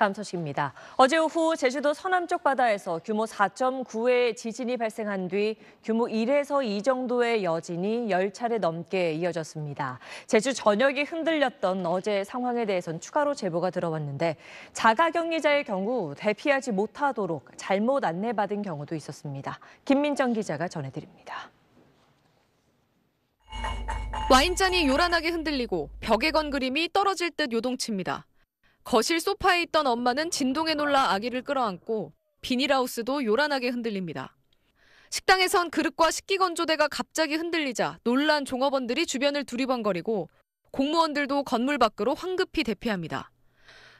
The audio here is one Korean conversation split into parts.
다음 소식입니다. 어제 오후 제주도 서남쪽 바다에서 규모 4.9의 지진이 발생한 뒤 규모 1에서 2 정도의 여진이 10차례 넘게 이어졌습니다. 제주 전역이 흔들렸던 어제 상황에 대해선 추가로 제보가 들어왔는데 자가격리자의 경우 대피하지 못하도록 잘못 안내받은 경우도 있었습니다. 김민정 기자가 전해드립니다. 와인잔이 요란하게 흔들리고 벽에 건 그림이 떨어질 듯 요동칩니다. 거실 소파에 있던 엄마는 진동에 놀라 아기를 끌어안고 비닐하우스도 요란하게 흔들립니다. 식당에선 그릇과 식기건조대가 갑자기 흔들리자 놀란 종업원들이 주변을 두리번거리고 공무원들도 건물 밖으로 황급히 대피합니다.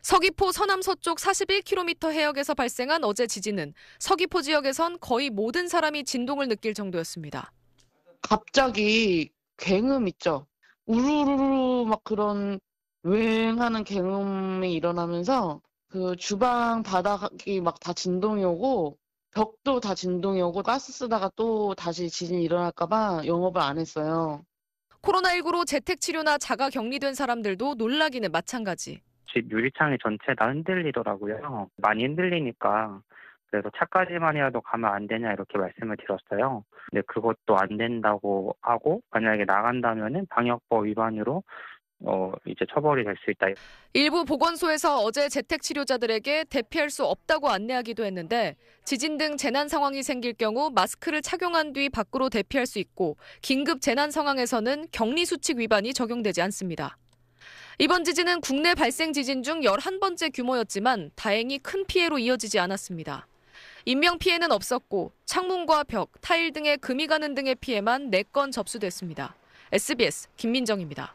서귀포 서남서쪽 41km 해역에서 발생한 어제 지진은 서귀포 지역에선 거의 모든 사람이 진동을 느낄 정도였습니다. 갑자기 굉음 있죠. 우르르르 막 그런 윙하는 개음이 일어나면서 그 주방 바닥이 막 다 진동이 오고 벽도 다 진동이 오고 가스 쓰다가 또 다시 지진이 일어날까봐 영업을 안 했어요. 코로나19로 재택치료나 자가 격리된 사람들도 놀라기는 마찬가지. 집 유리창이 전체 다 흔들리더라고요. 많이 흔들리니까 그래서 차까지만이라도 가면 안 되냐 이렇게 말씀을 드렸어요. 근데 그것도 안 된다고 하고 만약에 나간다면은 방역법 위반으로 어, 이제 처벌이 될 수 있다. 일부 보건소에서 어제 재택 치료자들에게 대피할 수 없다고 안내하기도 했는데 지진 등 재난 상황이 생길 경우 마스크를 착용한 뒤 밖으로 대피할 수 있고 긴급 재난 상황에서는 격리 수칙 위반이 적용되지 않습니다. 이번 지진은 국내 발생 지진 중 11번째 규모였지만 다행히 큰 피해로 이어지지 않았습니다. 인명 피해는 없었고 창문과 벽, 타일 등의 금이 가는 등의 피해만 4건 접수됐습니다. SBS 김민정입니다.